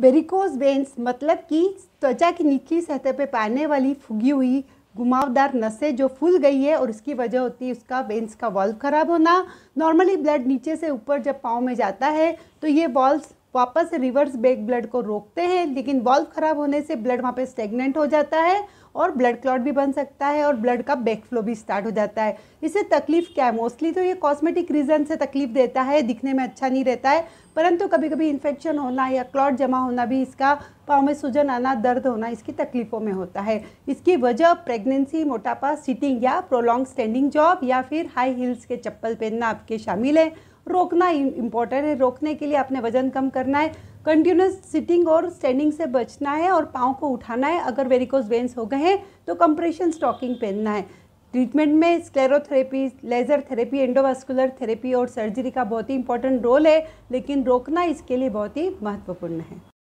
बेरिकोस veins मतलब कि त्वचा की निचली सतह पर पाने वाली फुगी हुई घुमावदार नसें जो फूल गई है और उसकी वजह होती है उसका वेंस का वॉल्व खराब होना नॉर्मली ब्लड नीचे से ऊपर जब पाँव में जाता है तो ये वॉल्व वापस रिवर्स बैक ब्लड को रोकते हैं लेकिन वॉल्व खराब होने से ब्लड वहाँ पे स्टेगनेंट हो जाता है और ब्लड क्लॉट भी बन सकता है और ब्लड का बैक फ्लो भी स्टार्ट हो जाता है इससे तकलीफ क्या है मोस्टली तो ये कॉस्मेटिक रीज़न से तकलीफ देता है दिखने में अच्छा नहीं रहता है परंतु कभी कभी इन्फेक्शन होना या क्लॉट जमा होना भी इसका पाँव में सूजन आना दर्द होना इसकी तकलीफ़ों में होता है इसकी वजह प्रेगनेंसी मोटापा सीटिंग या प्रोलॉन्ग स्टैंडिंग जॉब या फिर हाई हील्स के चप्पल पहनना आपके शामिल है रोकना इम्पॉर्टेंट है रोकने के लिए आपने वजन कम करना है कंटिन्यूस सिटिंग और स्टैंडिंग से बचना है और पाँव को उठाना है अगर वेरिकोज वेंस हो गए हैं तो कंप्रेशन स्टॉकिंग पहनना है ट्रीटमेंट में sclerotherapy laser therapy endovascular therapy और सर्जरी का बहुत ही इंपॉर्टेंट रोल है लेकिन रोकना इसके लिए बहुत ही महत्वपूर्ण है